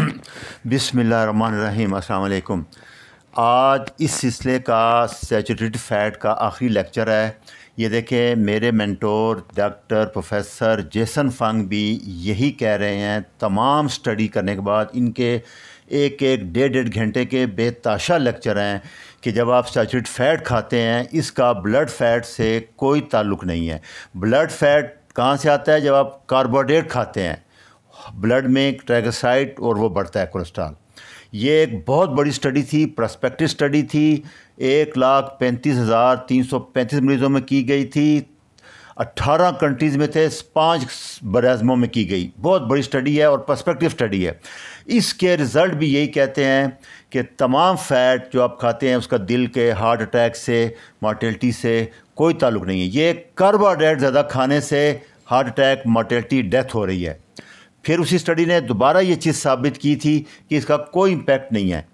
बिसमीम अल्लाम आज इस सिलसिले का सेचुरेट फैट का आखिरी लेक्चर है ये देखें मेरे mentor doctor professor Jason Fung भी यही कह रहे हैं तमाम स्टडी करने के बाद इनके एक एक डेढ़ डेढ़ घंटे के बेताशा लेक्चर हैं कि जब आप सेचुरेट फैट खाते हैं इसका ब्लड फैट से कोई ताल्लुक नहीं है ब्लड फैट कहाँ से आता है जब आप कार्बोहाइड्रेट खाते हैं ब्लड में ट्रैगसाइट और वो बढ़ता है कोलेस्ट्रॉल ये एक बहुत बड़ी स्टडी थी प्रस्पेक्टिव स्टडी थी एक लाख पैंतीस हज़ार तीन सौ पैंतीस मरीज़ों में की गई थी अट्ठारह कंट्रीज़ में थे पाँच बरज़मों में की गई बहुत बड़ी स्टडी है और प्रस्पेक्टिव स्टडी है इसके रिज़ल्ट भी यही कहते हैं कि तमाम फ़ैट जो आप खाते हैं उसका दिल के हार्ट अटैक से मॉर्टेलिटी से कोई ताल्लुक नहीं है ये कार्बोहाइड्रेट ज़्यादा खाने से हार्ट अटैक मॉर्टेलिटी डेथ हो रही है फिर उसी स्टडी ने दोबारा ये चीज़ साबित की थी कि इसका कोई इम्पैक्ट नहीं है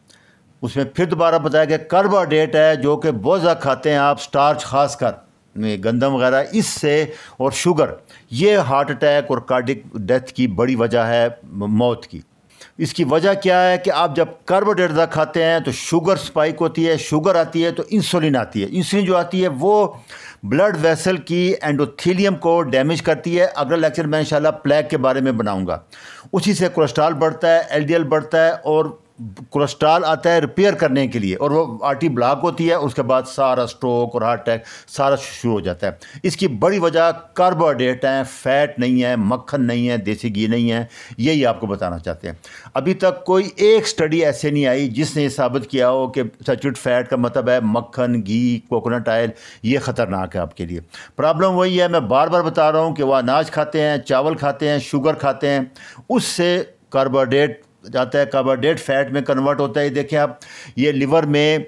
उसमें फिर दोबारा बताया गया कार्बोडेट है जो कि बहुत ज़्यादा खाते हैं आप स्टार्च खास कर गंदम वगैरह इससे और शुगर ये हार्ट अटैक और कार्डिक डेथ की बड़ी वजह है मौत की इसकी वजह क्या है कि आप जब कार्बोहाइड्रेट खाते हैं तो शुगर स्पाइक होती है शुगर आती है तो इंसुलिन आती है इंसुलिन जो आती है वो ब्लड वेसल की एंडोथीलियम को डैमेज करती है अगला लेक्चर मैं इंशाल्लाह प्लेग के बारे में बनाऊंगा उसी से कोलेस्ट्रॉल बढ़ता है एलडीएल बढ़ता है और कोलेस्ट्रॉल आता है रिपेयर करने के लिए और वो आर्टी ब्लॉक होती है उसके बाद सारा स्ट्रोक और हार्ट अटैक सारा शुरू हो जाता है इसकी बड़ी वजह कार्बोहाइड्रेट हैं फैट नहीं है मक्खन नहीं है देसी घी नहीं है यही आपको बताना चाहते हैं अभी तक कोई एक स्टडी ऐसे नहीं आई जिसने ये साबित किया हो कि सचुट फैट का मतलब है मक्खन घी कोकोनट ऑयल ये ख़तरनाक है आपके लिए प्रॉब्लम वही है मैं बार बार बता रहा हूँ कि वह अनाज खाते हैं चावल खाते हैं शुगर खाते हैं उससे कार्बोहाइड्रेट जाता है कार्बोहाइड्रेट फैट में कन्वर्ट होता है देखिए आप ये लिवर में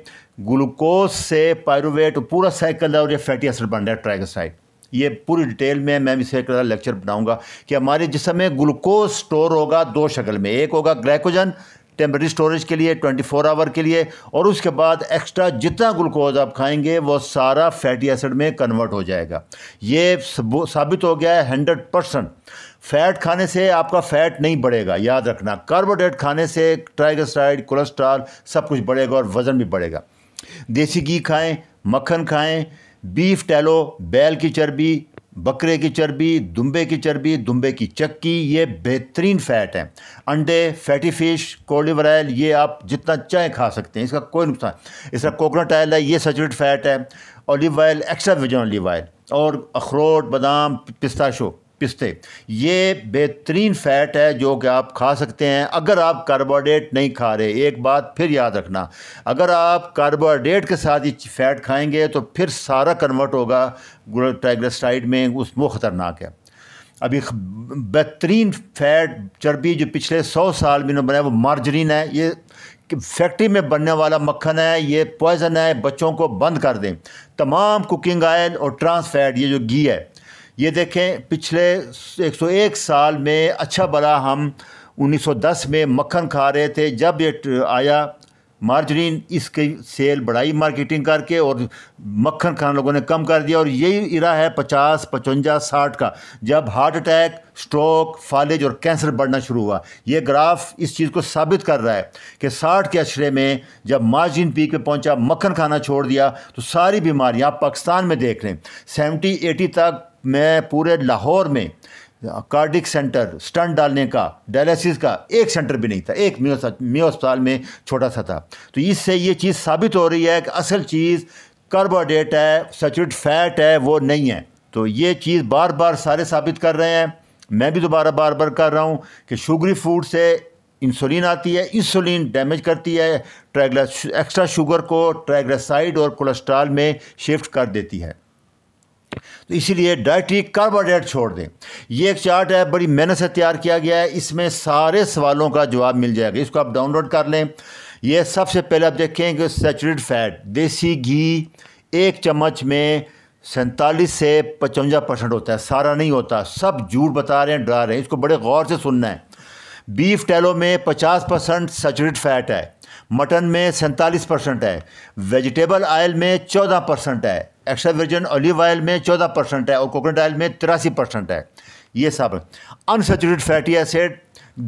ग्लूकोज से पायरोवेट पूरा साइकिल है और ये फैटी एसिड बन रहा है ट्राइगोसाइड ये पूरी डिटेल में मैं इसे एक लेक्चर बनाऊंगा कि हमारे जिसमें ग्लूकोज स्टोर होगा दो शक्ल में एक होगा ग्लाइकोजन टेम्प्रेरी स्टोरेज के लिए 24 आवर के लिए और उसके बाद एक्स्ट्रा जितना ग्लूकोज आप खाएंगे वो सारा फैटी एसिड में कन्वर्ट हो जाएगा ये साबित हो गया है हंड्रेड परसेंट फैट खाने से आपका फैट नहीं बढ़ेगा याद रखना कार्बोहाइड्रेट खाने से ट्राइगोसराइड कोलेस्ट्रॉल सब कुछ बढ़ेगा और वज़न भी बढ़ेगा देसी घी खाएँ मक्खन खाएँ बीफ टैलो बैल की चर्बी बकरे की चर्बी दुम्बे की चर्बी दुम्बे की चक्की ये बेहतरीन फ़ैट हैं अंडे फैटी फ़िश कोलिवर वराइल ये आप जितना चाय खा सकते हैं इसका कोई नुकसान इसका कोकोनट ऑयल है ये सेचुरेट फ़ैट है olive oil extra virgin olive oil और अखरोट बादाम पिस्ताशो पिस्ते ये बेहतरीन फ़ैट है जो कि आप खा सकते हैं अगर आप कार्बोहाइड्रेट नहीं खा रहे एक बात फिर याद रखना अगर आप कार्बोहाइड्रेट के साथ ये फ़ैट खाएंगे तो फिर सारा कन्वर्ट होगा ट्राइग्लिसराइड में उस वो ख़तरनाक है अभी बेहतरीन फैट चर्बी जो पिछले सौ साल में बनाया वो मार्जरीन है ये फैक्ट्री में बनने वाला मक्खन है ये पॉइजन है बच्चों को बंद कर दें तमाम कुकिंग ऑयल और ट्रांस फैट ये जो घी है ये देखें पिछले 101 साल में अच्छा भला हम 1910 में मक्खन खा रहे थे जब ये आया मार्जरीन इसकी सेल बढ़ाई मार्केटिंग करके और मक्खन खाना लोगों ने कम कर दिया और यही इरा है पचास पचवंजा साठ का जब हार्ट अटैक स्ट्रोक फालिज और कैंसर बढ़ना शुरू हुआ ये ग्राफ इस चीज़ को साबित कर रहा है कि साठ के अशरे में जब मार्जिन पीक पे पहुंचा मक्खन खाना छोड़ दिया तो सारी बीमारियां पाकिस्तान में देख लें सेवेंटी एटी तक में पूरे लाहौर में कार्डिक सेंटर स्टंट डालने का डायलिसिस का एक सेंटर भी नहीं था एक मियो अस्पताल में छोटा सा था तो इससे ये चीज़ साबित हो रही है कि असल चीज़ कार्बोहाइड्रेट है सेचुरेट फैट है वो नहीं है तो ये चीज़ बार बार सारे साबित कर रहे हैं मैं भी दोबारा बार बार कर रहा हूँ कि शुगरी फूड से इंसुलिन आती है इंसुलिन डैमेज करती है ट्रैगला एक्स्ट्रा शुगर को ट्रैग्लासाइड और कोलेस्ट्रॉल में शिफ्ट कर देती है तो इसीलिए डायट्री कार्बोहाइड्रेट छोड़ दें ये एक चार्ट है बड़ी मेहनत से तैयार किया गया है इसमें सारे सवालों का जवाब मिल जाएगा इसको आप डाउनलोड कर लें ये सबसे पहले आप देखें कि सेचुरेट फैट देसी घी एक चम्मच में सैंतालीस से पचवंजा परसेंट होता है सारा नहीं होता सब झूठ बता रहे हैं डरा रहे हैं इसको बड़े गौर से सुनना है बीफ टैलो में पचास परसेंट सेचुरेट फैट है मटन में सैंतालीस परसेंट है वेजिटेबल आयल में चौदह परसेंट है एक्स्ट्रा वर्जन ऑलिव ऑयल में चौदह परसेंट है और कोकोनट ऑयल में तिरासी परसेंट है ये सब अनसेचुरेट फैटी एसिड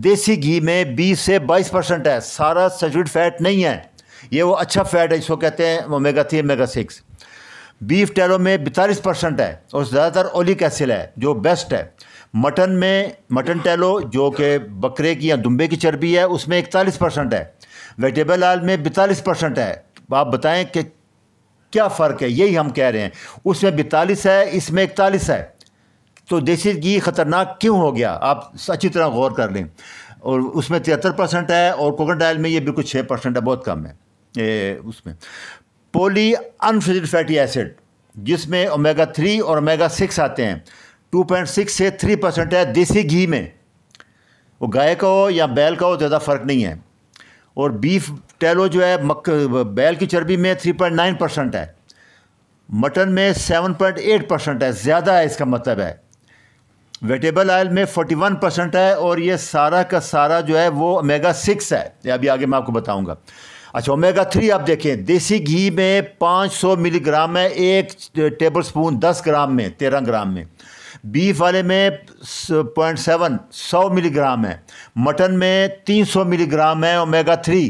देसी घी में बीस से बाईस परसेंट है सारा सेचुरेट फैट नहीं है ये वो अच्छा फैट है जिसको कहते हैं omega three omega six beef tallow में बैतालीस परसेंट है और ज़्यादातर ओलिक एसिड है जो बेस्ट है मटन में मटन टैलो जो कि बकरे की या दुम्बे की चर्बी है उसमें इकतालीस परसेंट है वेजिटेबल आयल में बैतालीस परसेंट है आप बताएं कि क्या फ़र्क है यही हम कह रहे हैं उसमें बैतालीस है इसमें इकतालीस है तो देसी घी ख़तरनाक क्यों हो गया आप अच्छी तरह गौर कर लें और उसमें तिहत्तर परसेंट है और कोकोनट ऑयल में ये बिल्कुल छः परसेंट है बहुत कम है ए, उसमें पोली अनफ्रिजिड फैटी एसिड जिसमें ओमेगा थ्री और ओमेगा सिक्स आते हैं टू पॉइंट सिक्स से थ्री परसेंट है देसी घी में वो गाय का हो या बैल का हो ज़्यादा फ़र्क नहीं है और बीफ टैलो जो है मक बैल की चर्बी में थ्री पॉइंट नाइन परसेंट है मटन में सेवन पॉइंट एट परसेंट है ज़्यादा है इसका मतलब है वेजिटेबल ऑयल में फोर्टी वन परसेंट है और ये सारा का सारा जो है वो ओमेगा सिक्स है ये अभी आगे मैं आपको बताऊंगा अच्छा ओमेगा थ्री आप देखें देसी घी में पाँच सौ मिलीग्राम है एक टेबल स्पून दस ग्राम में तेरह ग्राम में बीफ वाले में पॉइंट सेवन सौ मिलीग्राम है मटन में तीन सौ मिलीग्राम है ओमेगा थ्री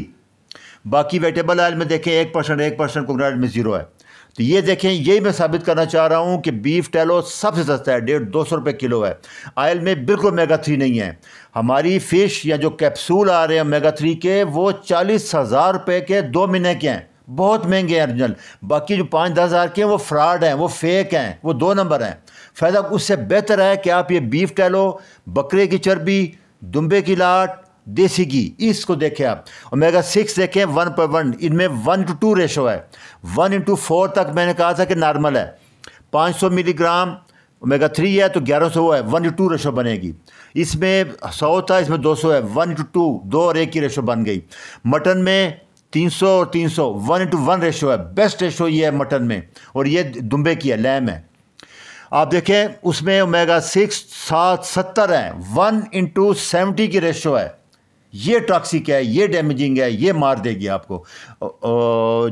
बाकी वेटेबल आयल में देखें एक परसेंट एक परसेंट कोकोनट ऑयल में ज़ीरो है तो ये देखें यही मैं साबित करना चाह रहा हूँ कि बीफ टैलो सबसे सस्ता है डेढ़ दो सौ रुपये किलो है आयल में बिल्कुल मेगा थ्री नहीं है हमारी फ़िश या जो कैप्सूल आ रहे हैं मेगा थ्री के वो चालीस हज़ार रुपये के दो महीने के हैं बहुत महंगे हैं ओरिजिनल बाकी जो पाँच दस हज़ार के हैं वो फ्रॉड हैं वो फेक हैं वो दो नंबर हैं फ़ायदा उससे बेहतर है कि आप ये बीफ टैलो बकरे की चर्बी दुम्बे की लाट देसी घी इसको देखें आप ओमेगा सिक्स देखें वन पर वन इनमें वन टू टू रेशो है वन इंटू फोर तक मैंने कहा था कि नॉर्मल है पाँच सौ मिलीग्राम ओमेगा थ्री है तो ग्यारह सौ है वन टू टू रेशो बनेगी इसमें सौ था इसमें दो सौ है वन इंटू टू दो और एक की रेशो बन गई मटन में तीन सौ और तीन सौ वन इंटू वन रेशो है बेस्ट रेशो ये है मटन में और ये दुम्बे की है लैम है आप देखें उसमें ओमेगा सिक्स सात सत्तर है वन इंटू सेवेंटी की रेशो है ये टॉक्सिक है ये डैमेजिंग है ये मार देगी आपको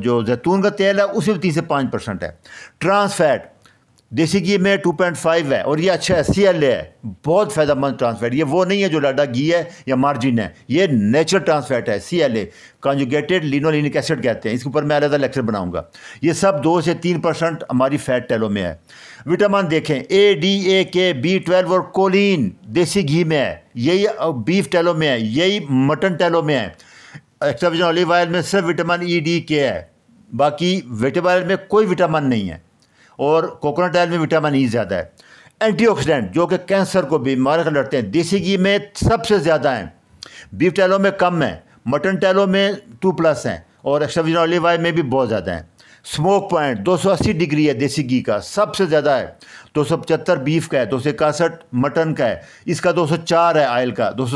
जो जैतून का तेल है उसे भी तीन से पाँच परसेंट है ट्रांसफैट देसी घी में टू पॉइंट फाइव है और ये अच्छा है सी एल ए है बहुत फ़ायदेमंद ट्रांसफैट ये वो नहीं है जो लाडा घी है या मार्जिन है ये नेचुरल ट्रांसफैट है C L A conjugated linolenic acid कहते हैं इसके ऊपर मैं अलग लेक्चर बनाऊंगा ये सब दो से तीन परसेंट हमारी फैट टेलो में है विटामिन देखें ए डी ए के बी ट्वेल्व और कोलिन देसी घी में है यही बीफ टेलो में है यही मटन टेलो में है एक्स्ट्रा ऑलिव ऑयल में सिर्फ विटामिन ई डी के है बाकी वेटेबल में कोई विटामिन नहीं है और कोकोनट ऑयल में विटामिन ई e ज़्यादा है एंटीऑक्सीडेंट जो कि कैंसर को बीमार कर लड़ते हैं देसी घी में सबसे ज़्यादा हैं बीफ टैलों में कम है मटन टैलों में टू प्लस हैं और एक्स्ट्रा ऑलिव ऑयल में भी बहुत ज़्यादा हैं स्मोक पॉइंट 280 डिग्री है देसी घी का सबसे ज़्यादा है दो बीफ का है दो मटन का है इसका दो है आयल का दो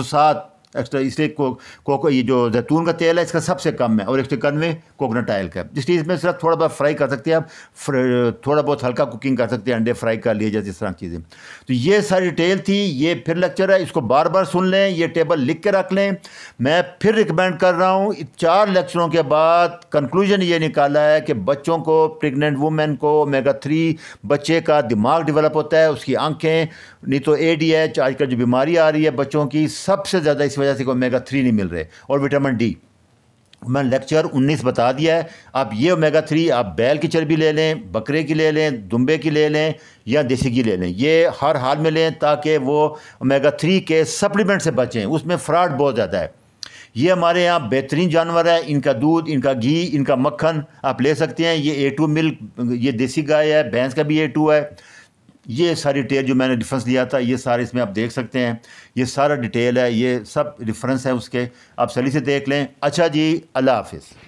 एक्स्ट्रा इसलिए को कोको ये जो जैतून का तेल है इसका सबसे कम है और एक सौ इक्यानवे कोकोनट ऑयल का चीज़ में सिर्फ थोड़ा बहुत फ्राई कर सकते हैं आप थोड़ा बहुत हल्का कुकिंग कर सकते हैं अंडे फ्राई कर लिए जैसे इस तरह चीज़ें तो ये सारी डिटेल थी ये फिर लेक्चर है इसको बार बार सुन लें ये टेबल लिख के रख लें मैं फिर रिकमेंड कर रहा हूँ चार लेक्चरों के बाद कंक्लूजन ये निकाला है कि बच्चों को प्रेगनेंट वुमेन को मेगा थ्री बच्चे का दिमाग डेवलप होता है उसकी आंखें नहीं तो ए डी एच आजकल जो बीमारी आ रही है बच्चों की सबसे ज़्यादा इस वजह से ओमेगा थ्री नहीं मिल रहे और विटामिन डी मैंने लेक्चर 19 बता दिया है आप ये ओमेगा थ्री आप बैल की चर्बी ले लें बकरे की ले लें दुम्बे की ले लें या देसी की ले लें ये हर हाल में लें ताकि वो ओमेगा थ्री के सप्लीमेंट से बचें उसमें फ्रॉड बहुत ज़्यादा है ये हमारे यहाँ बेहतरीन जानवर है इनका दूध इनका घी इनका मक्खन आप ले सकते हैं ये ए टू मिल्क ये देसी गाय है भैंस का भी ए टू है ये सारी डिटेल जो मैंने डिफरेंस लिया था ये सारे इसमें आप देख सकते हैं ये सारा डिटेल है ये सब डिफरेंस है उसके आप सली से देख लें अच्छा जी अल्लाह हाफिज़